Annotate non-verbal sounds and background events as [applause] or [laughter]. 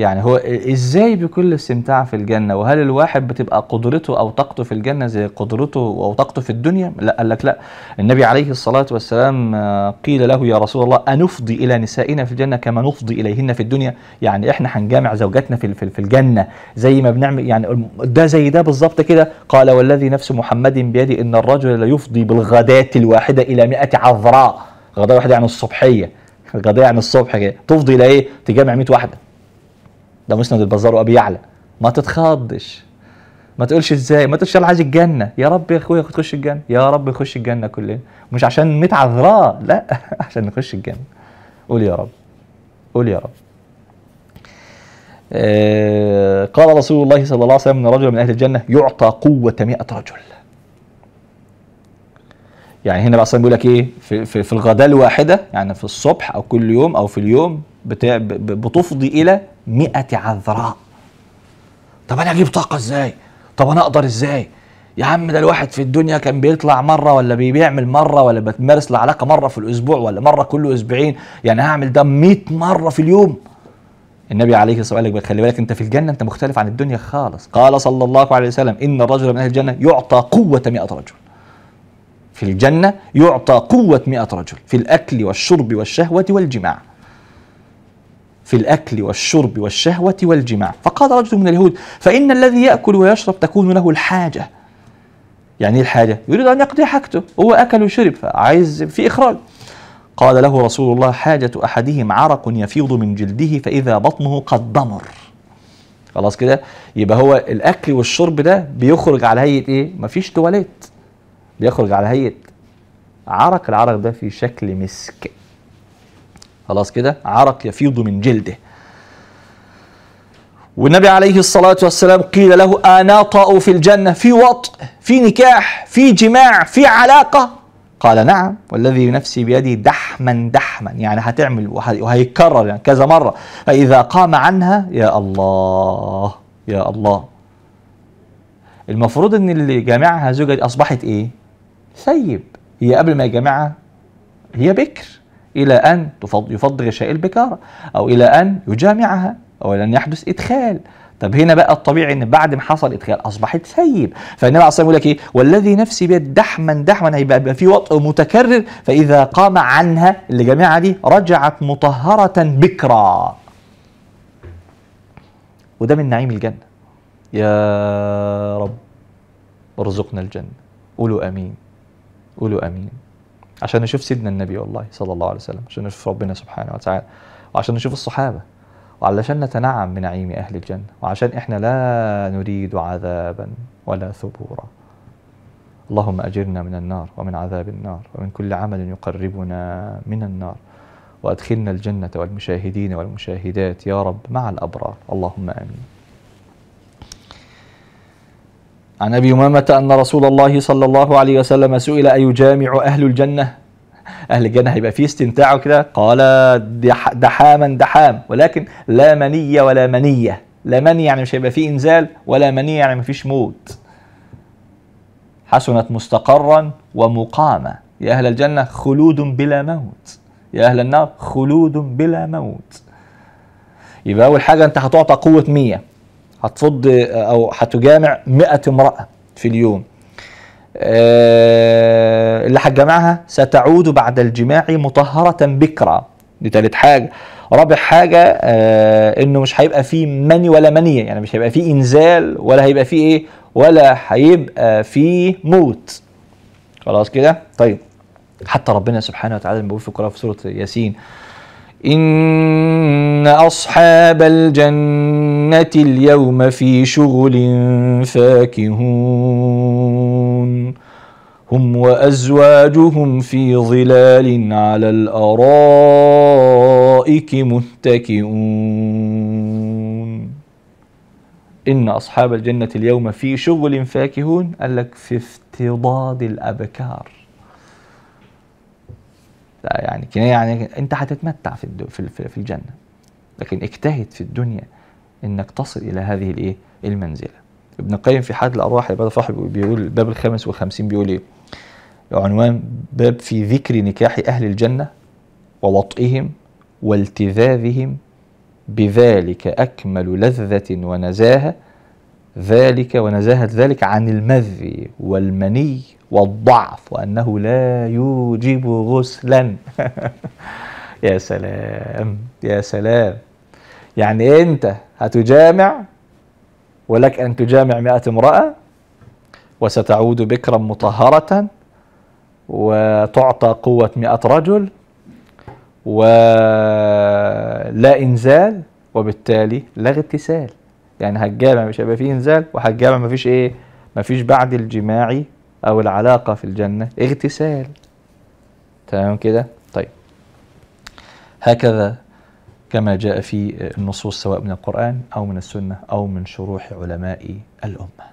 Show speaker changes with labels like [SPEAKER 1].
[SPEAKER 1] يعني هو ازاي بكل استمتاع في الجنه وهل الواحد بتبقى قدرته او طاقته في الجنه زي قدرته او طاقته في الدنيا لا قال لك لا النبي عليه الصلاه والسلام آه، قيل له يا رسول الله انفضي الى نسائنا في الجنه كما نفضي اليهن في الدنيا يعني احنا هنجامع زوجاتنا في في الجنه زي ما بنعمل يعني ده زي ده بالظبط كده قال والذي نفس محمد بيدي ان الرجل ليفضي بالغداه الواحده الى 100 عذراء غداه واحده يعني الصبحيه غداه يعني الصبح كده تفضي الى ايه تجامع 100 واحده ده مسند البزار وابي يعلى ما تتخضش ما تقولش ازاي ما تقولش يلا عايز الجنه يا رب يا اخويا تخش الجنه يا رب نخش الجنه كلنا مش عشان عذراء لا [laughs] عشان نخش الجنه قول يا رب قول يا رب آه، قال رسول الله صلى الله عليه وسلم ان رجلا من اهل الجنه يعطى قوه 100 رجل يعني هنا بقى اصلا بيقول لك ايه في, في, في الغداء الواحده يعني في الصبح او كل يوم او في اليوم بتاع بتفضي الى 100 عذراء طب انا اجيب طاقه ازاي طب انا اقدر ازاي يا عم ده الواحد في الدنيا كان بيطلع مره ولا بيعمل مره ولا بتمارس العلاقه مره في الاسبوع ولا مره كل اسبوعين يعني هعمل ده 100 مره في اليوم النبي عليه الصلاه والسلام خلي بالك انت في الجنه انت مختلف عن الدنيا خالص قال صلى الله عليه وسلم ان الرجل من اهل الجنه يعطى قوه 100 رجل في الجنة يعطى قوة مئة رجل في الأكل والشرب والشهوة والجماع في الأكل والشرب والشهوة والجماع فقال رجل من اليهود فإن الذي يأكل ويشرب تكون له الحاجة يعني ايه الحاجة؟ يريد أن يقضي حاجته هو أكل وشرب فعايز في إخراج قال له رسول الله حاجة أحدهم عرق يفيض من جلده فإذا بطنه قد ضمر خلاص كده يبقى هو الأكل والشرب ده بيخرج على هيئة إيه؟ مفيش تواليت بيخرج على هيئه عرق العرق ده في شكل مسك خلاص كده عرق يفيض من جلده والنبي عليه الصلاة والسلام قيل له أنا طأ في الجنة في وط في نكاح في جماع في علاقة قال نعم والذي نفسي بيدي دحما دحما يعني هتعمل وهيكرر يعني كذا مرة فإذا قام عنها يا الله يا الله المفروض ان اللي جامعها زوجة اصبحت ايه سيب هي قبل ما يجمعها هي بكر إلى أن يفض غشاء البكارة أو إلى أن يجامعها أو إلى أن يحدث إدخال طب هنا بقى الطبيعي ان بعد ما حصل ادخال اصبحت سيب فالنبي عليه الصلاه يقول لك ايه والذي نفسي بيد دحما دحما هيبقى في وقت متكرر فاذا قام عنها اللي جماعه دي رجعت مطهره بكرا وده من نعيم الجنه يا رب ارزقنا الجنه قولوا امين قولوا امين عشان نشوف سيدنا النبي والله صلى الله عليه وسلم عشان نشوف ربنا سبحانه وتعالى وعشان نشوف الصحابه وعلشان نتنعم بنعيم اهل الجنه وعشان احنا لا نريد عذابا ولا ثبورا اللهم اجرنا من النار ومن عذاب النار ومن كل عمل يقربنا من النار وادخلنا الجنه والمشاهدين والمشاهدات يا رب مع الابرار اللهم امين عن أبي أمامة أن رسول الله صلى الله عليه وسلم سئل أيجامع أهل الجنة أهل الجنة هيبقى فيه استمتاع وكده قال دحاما دحام ولكن لا منية ولا منية لا مني يعني مش هيبقى فيه إنزال ولا مني يعني مفيش موت حسنت مستقرا ومقاما يا أهل الجنة خلود بلا موت يا أهل النار خلود بلا موت يبقى أول حاجة أنت هتعطى قوة 100 هتفض آه، او هتجامع 100 امراه في اليوم آه، اللي هتجمعها ستعود بعد الجماع مطهره بكرا دي تالت حاجه رابع حاجة آه انه مش هيبقى فيه مني ولا منية يعني مش هيبقى فيه انزال ولا هيبقى فيه ايه ولا هيبقى فيه موت خلاص كده طيب حتى ربنا سبحانه وتعالى بيقول في القرآن في سورة ياسين إن ان اصحاب الجنه اليوم في شغل فاكهون هم وازواجهم في ظلال على الارائك متكئون ان اصحاب الجنه اليوم في شغل فاكهون قال لك في افتضاد الابكار لا يعني كنايه يعني انت هتتمتع في في الجنه لكن اجتهد في الدنيا انك تصل الى هذه الايه المنزله ابن القيم في حاد الارواح العباده صاحب بيقول الباب الخامس والخمسين بيقول ايه عنوان باب في ذكر نكاح اهل الجنه ووطئهم والتذاذهم بذلك اكمل لذه ونزاهه ذلك ونزاهة ذلك عن المذي والمني والضعف وأنه لا يوجب غسلا [laughs] يا سلام يا سلام يعني أنت هتجامع ولك أن تجامع مئة امرأة وستعود بكرا مطهرة وتعطى قوة مئة رجل ولا إنزال وبالتالي لا اغتسال يعني هتجامع مش هيبقى فيه إنزال وهتجامع مفيش إيه مفيش بعد الجماع أو العلاقة في الجنة اغتسال تمام كده طيب هكذا كما جاء في النصوص سواء من القرآن أو من السنة أو من شروح علماء الأمة